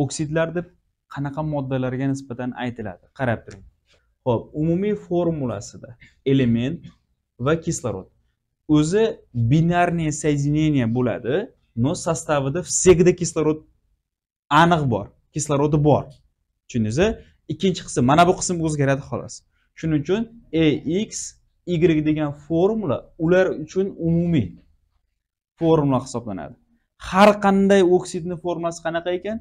oksidlar deb qanaqa moddalarga nisbatan aytiladi qarab turing ho'p umumiy formulasida element va kislorod o'zi binarniy соединение bo'ladi но составida всегда kislorod aniq bor kislorodi bor tushundingizmi ikkinchi qism mana bu qism o'zgaradi xolos shuning uchun ax y degan formula ular uchun umumiy formula hisoblanadi har qanday oksidni formulasi qanaqa ekan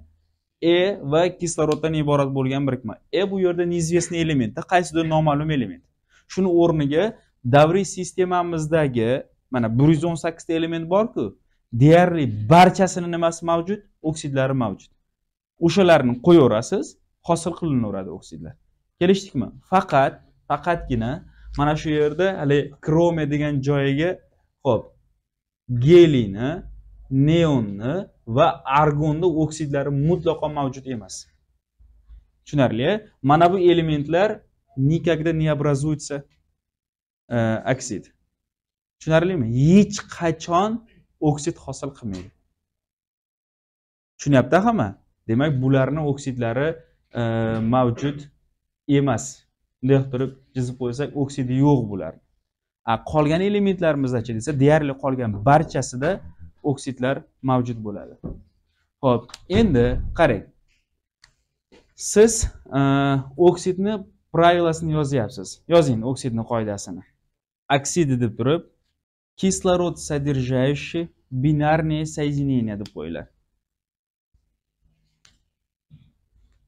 e va kislorotdan iborat bo'lgan birikma e bu yerda неизвестный elementda qaysidir noma'lum element shuni o'rniga davriy sistemamizdagi mana bir yuz o'n sakkizta element borku deyarli barchasini nimasi mavjud oksidlari mavjud o'shalarni qo'yaverasiz hosil qilinaveradi oksidlar kelishdikmi faqat faqatgina mana shu yerda haligi krome degan joyiga ho'p geliyni neonni va argonni oksidlari mutlaqo mavjud emas tushunarli mana bu elementlar никогда не образуется oksid tushunarlimi hech qachon oksid hosil qilmaydi tushunyapti hamma demak bularni oksidlari e, mavjud emas bunday qilib turib chizib qo'ysak oksidi yo'q bular qolgan elementlarimizdachi desa deyarli qolgan barchasida de, oksidlar mavjud bo'ladi ho'p endi qarang siz e, oksidni pravilasini yozyapsiz yozing oksidni qoidasini oksidi deb turib kislorod содержащий binarniy соединение deb qo'yiladi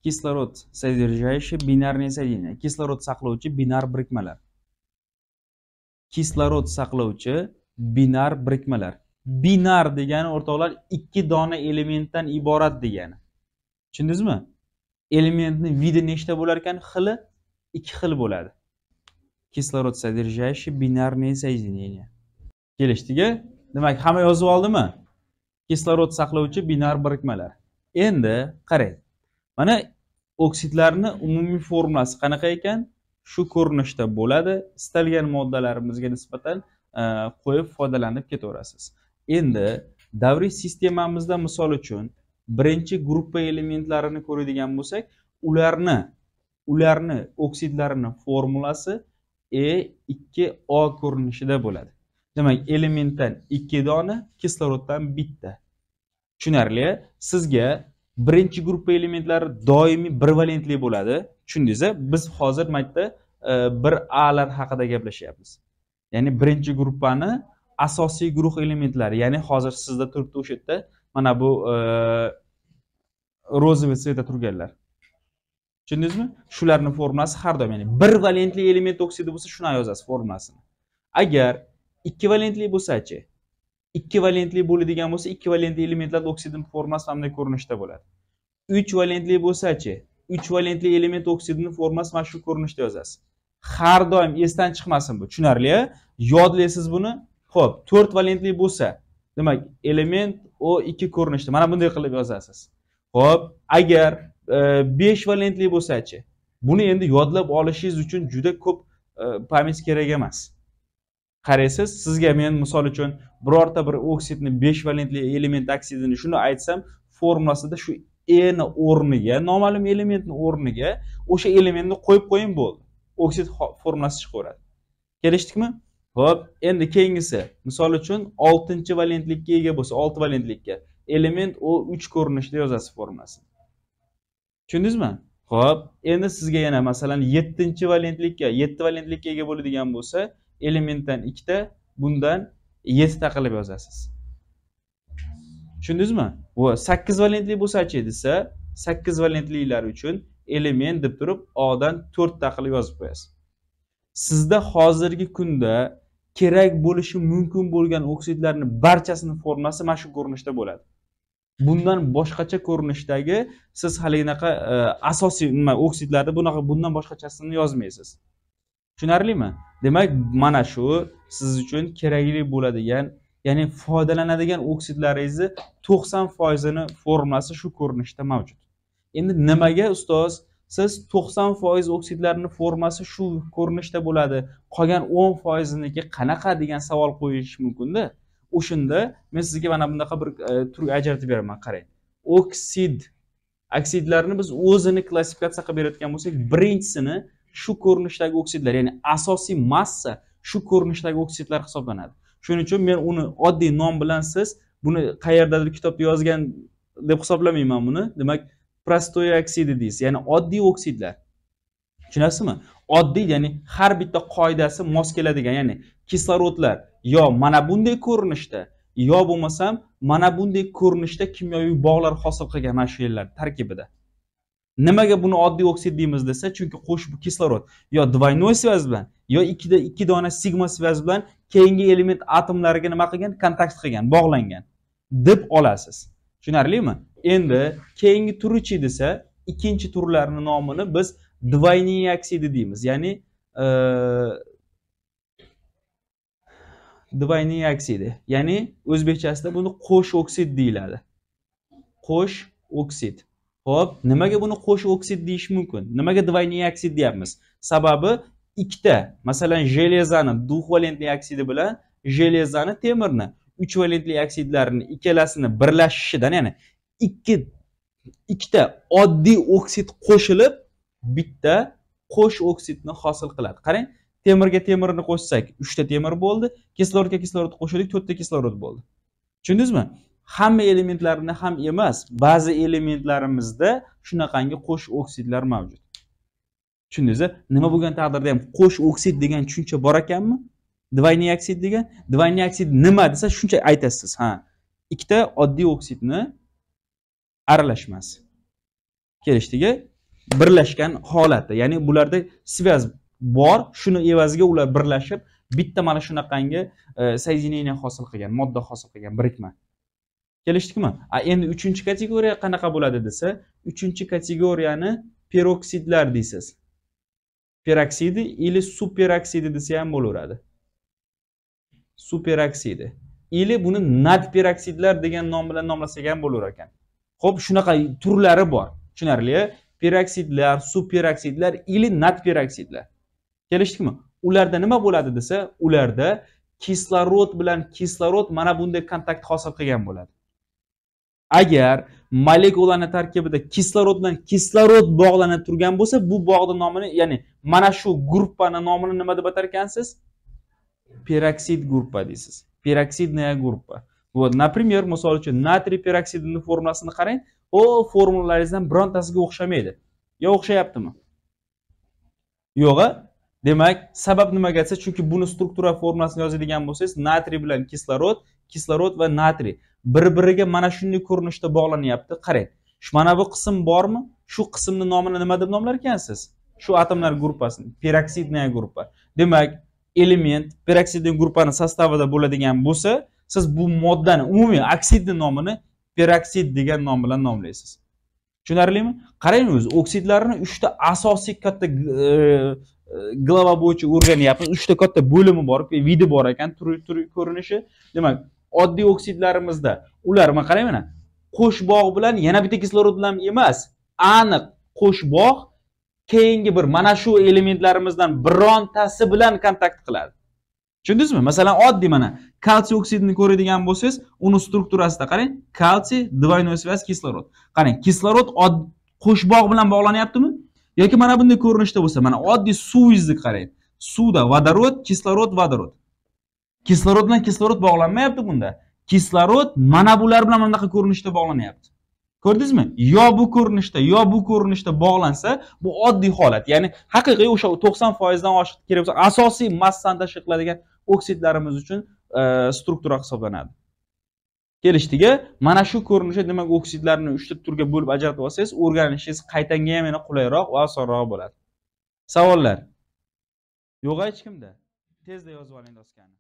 kislorod содержащий binarniy соединение kislorod saqlovchi binar birikmalar kislorod saqlovchi binar birikmalar binar degani o'rtoqlar ikki dona elementdan iborat degani tushundingizmi elementni vidi nechta bo'lar ekan xili ikki xil bo'ladi kislorod содержащий binarные соединения kelishdik-a demak hamma yozib oldimi kislorod saqlovchi binar birikmalar endi qarang mana oksidlarni umumiy formulasi qanaqa ekan shu ko'rinishda bo'ladi istalgan moddalarimizga nisbatan e, qo'yib foydalanib ketaverasiz endi davriy sistemamizda misol uchun birinchi gruppa elementlarini ko'radigan bo'lsak ularni ularni oksidlarini formulasi e ikki o ko'rinishida bo'ladi demak elementdan ikki dona kisloroddan bitta tushunarli sizga birinchi gruppa elementlari doimiy birvalentli bo'ladi tushundingiz biz hozir 1 e, bir alar haqida gaplashyapmiz ya'ni birinchi gruppani asosiy guruh elementlari ya'ni hozir sizda turibdi o'sha yerda mana bu розовый e, цветda turganlar tushundingizmi shularni formulasi har doim ya'ni bir valentli element oksidi bo'lsa shuni yozasiz formulasini agar ikki valentli bo'lsachi ikki valentli bo'ladigan bo'lsa ikki valentli elementlar oksidini formulasi mana bunday ko'rinishda bo'ladi uch valentli bo'lsachi uch valentli element oksidini formulasi mana shu ko'rinishda yozasiz har doim esdan chiqmasin bu tushunarli yodlaysiz buni Xo'p, 4 valentli bo'lsa demak element o 2 ko'rinishda mana bunday qilib yozasiz Xo'p, agar 5 e, valentli bo'lsa-chi? buni endi yodlab olishingiz uchun juda ko'p e, pamyat kerak emas qaraysiz sizga men misol uchun birorta bir oksidni 5 valentli element oksidini shuni aytsam formulasida shu eni o'rniga noma'lum elementni o'rniga o'sha elementni qo'yib qo'ying bo'ldi oksid formulasi chiqaveradi kelishdikmi ho'p endi keyingisi misol uchun oltinchi valentlikka ega bo'lsa olti valentlikka element u uch ko'rinishda yozasiz formulasini tushundingizmi ho'p endi sizga yana masalan yettinchi valentlikka yetti valentlikka ega bo'ladigan bo'lsa elementdan ikkita bundan yettita qilib yozasiz tushundingizmi va sakkiz valentli bo'lsachi desa sakkiz valentliklar uchun element deb turib odan to'rtta qilib yozib qo'yasiz sizda hozirgi kunda kerak bo'lishi mumkin bo'lgan oksidlarni barchasini formasi mana shu ko'rinishda bo'ladi bundan boshqacha ko'rinishdagi siz haliginaqa e, asosiy nima oksidlarni bunaqa bundan boshqachasini yozmaysiz tushunarlimi demak mana shu siz uchun kerakli bo'ladigan ya'ni foydalanadigan oksidlaringizni to'qson foizini formulasi shu ko'rinishda mavjud endi nimaga ustoz siz to'qson foiz oksidlarni formasi shu ko'rinishda bo'ladi qolgan o'n foiziniki qanaqa degan savol qo'yish mumkinda o'shanda men sizga mana bunaqa bir e, turga ajratib beraman qarang oksid oksidlarni biz o'zini klassifikatsiya qilib berayotgan bo'lsak birinchisini shu ko'rinishdagi oksidlar ya'ni asosiy massa shu ko'rinishdagi oksidlar hisoblanadi shuning uchun men uni oddiy nom bilan siz buni qayerdadir kitobda yozgan deb hisoblamayman buni demak prostoy oksidi deysiz ya'ni oddiy oksidlar tushunasizmi oddiy ya'ni har bitta qoidasi mos keladigan ya'ni kislorodlar yo mana bunday ko'rinishda yo bo'lmasam mana bunday ko'rinishda kimyoviy bog'lar hosil qilgan mana shu yillar tarkibida nimaga buni oddiy oksid deymiz desa chunki qo'shma kislorod yo двойной связь bilan yo ikkida ikki dona sigma связь bilan keyingi element atomlariga nima qilgan kontakt qilgan bog'langan deb olasiz tushunarlimi endi keyingi turichi desa ikkinchi turlarni nomini biz двойные oksidi deymiz ya'ni e, oksidi ya'ni o'zbekchasida buni qo'sh oksid deyiladi qo'sh oksid ho'p nimaga buni qo'sh oksid deyish mumkin nimaga двойные oksid deyapmiz sababi ikkita masalan железani valentli oksidi bilan jelezani temirni uch valentli oksidlarni ikkalasini birlashishidan ya'ni ikki ikkita oddiy oksid qo'shilib bitta qo'sh oksidni hosil qiladi qarang temirga temirni qo'shsak uchta temir bo'ldi kislorodga kislorod qo'shildik to'rtta kislorod bo'ldi tushundingizmi hamma elementlarni ham emas ba'zi elementlarimizda shunaqangi qo'sh oksidlar mavjud tushundingiz nima bo'lgan taqdirda ham qo'sh oksid degan tushuncha bor ekanmi двойной oksid degan двойной oksid nima desa shuncha aytasiz ha ikkita oddiy oksidni aralashmasi kelishdiki birlashgan holati ya'ni bularda связь bor shuni evaziga ular birlashib bitta mana shunaqangi e, соединение hosil qilgan modda hosil qilgan birikma kelishdikmi a endi uchinchi kategoriya qanaqa bo'ladi desa uchinchi kategoriyani peroksidlar deysiz peroksidi или superoksidi desa ham bo'laveradi superoksidi или buni nadperoksidlar degan nom bilan nomlasak ham bo'lar ekan ho'p shunaqa turlari bor tushunarli peroksidlar superoksidlar или nadperoksidlar kelishdikmi ularda nima bo'ladi desa ularda kislorod bilan kislorod mana bunday kontakt hosil qilgan bo'ladi agar molekulani tarkibida kislorod bilan kislorod bog'lanib turgan bo'lsa bu bog'ni nomini ya'ni mana shu gruppani nomini nima deb atar ekansiz peroksid gruppa deysiz peroksidnaya группа вот например misol uchun natriy peroksidini formulasini qarang o formulalaringizdan birontasiga o'xshamaydi yo o'xshayaptimi yo'g'a demak sabab nimaga desa chunki buni struktura formulasini yozadigan bo'lsangiz natriy bilan kislorod kislorod va natriy bir biriga mana shunday ko'rinishda bog'lanyapti qarang mana bu qism bormi shu qismni nomini nima deb nomlar ekansiz shu atomlar gruppasini peroksidная группа demak element peroksidniy gruppani sostavida bo'ladigan bo'lsa siz bu moddani umumiy oksidni nomini peroksid degan nom bilan nomlaysiz tushunarlimi qarang o'zi oksidlarni uchta asosiy katta e, glava bo'yicha o'rganyapmiz uchta katta bo'limi bor vidi bor ekan turi turi ko'rinishi demak oddiy oksidlarimizda ular mana qarang mana qo'shbog' bilan yana bitta kislorod bilan emas aniq qo'shbog' keyingi bir mana shu elementlarimizdan birontasi bilan kontakt qiladi tushundingizmi masalan oddiy mana kalsiy oksidini ko'radigan bo'lsangiz uni strukturasida qarang kalsiy двойной связь kislorod qarang kislorod qo'shbog' bilan bog'lanyaptimi yoki mana bunday ko'rinishda bo'lsa mana oddiy suv izni qarang suvda vodorod kislorod vodorod kislorod bilan kislorod bog'lanmayapti bunda kislorod mana bular bilan mana bunaqa ko'rinishda bog'lanyapti ko'rdingizmi yo bu ko'rinishda yo bu ko'rinishda bog'lansa bu oddiy holat ya'ni haqiqiy o'sha to'qson foizdan oshiq kerak bo'lsa asosiy massani tashkil qiladigan oksidlarimiz uchun e, struktura hisoblanadi kelishdik mana shu ko'rinishda demak oksidlarni uchta turga bo'lib ajratib olsangiz o'rganishingiz qaytanga ham yana qulayroq va osonroq bo'ladi savollar yo'q hech kimda tezda yozib oling doskani